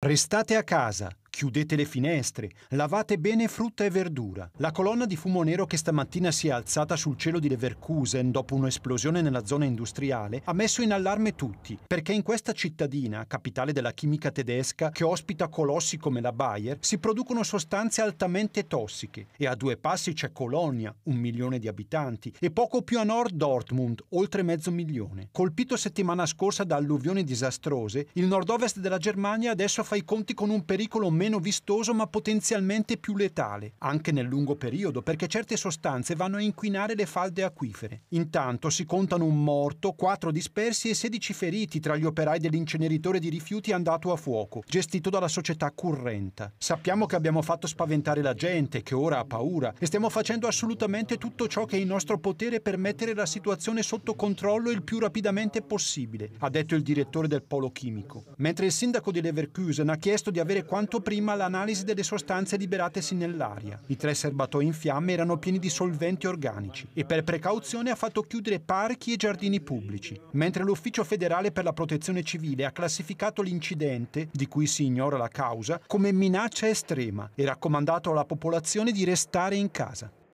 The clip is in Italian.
Restate a casa. Chiudete le finestre, lavate bene frutta e verdura. La colonna di fumo nero che stamattina si è alzata sul cielo di Leverkusen dopo un'esplosione nella zona industriale ha messo in allarme tutti, perché in questa cittadina, capitale della chimica tedesca, che ospita colossi come la Bayer, si producono sostanze altamente tossiche e a due passi c'è Colonia, un milione di abitanti, e poco più a nord Dortmund, oltre mezzo milione. Colpito settimana scorsa da alluvioni disastrose, il nord-ovest della Germania adesso fa i conti con un pericolo meno meno vistoso ma potenzialmente più letale, anche nel lungo periodo, perché certe sostanze vanno a inquinare le falde acquifere. Intanto si contano un morto, quattro dispersi e 16 feriti tra gli operai dell'inceneritore di rifiuti andato a fuoco, gestito dalla società Currenta. Sappiamo che abbiamo fatto spaventare la gente, che ora ha paura, e stiamo facendo assolutamente tutto ciò che è in nostro potere per mettere la situazione sotto controllo il più rapidamente possibile, ha detto il direttore del polo chimico. Mentre il sindaco di Leverkusen ha chiesto di avere quanto prima prima l'analisi delle sostanze liberatesi nell'aria. I tre serbatoi in fiamme erano pieni di solventi organici e per precauzione ha fatto chiudere parchi e giardini pubblici, mentre l'Ufficio federale per la protezione civile ha classificato l'incidente, di cui si ignora la causa, come minaccia estrema e raccomandato alla popolazione di restare in casa.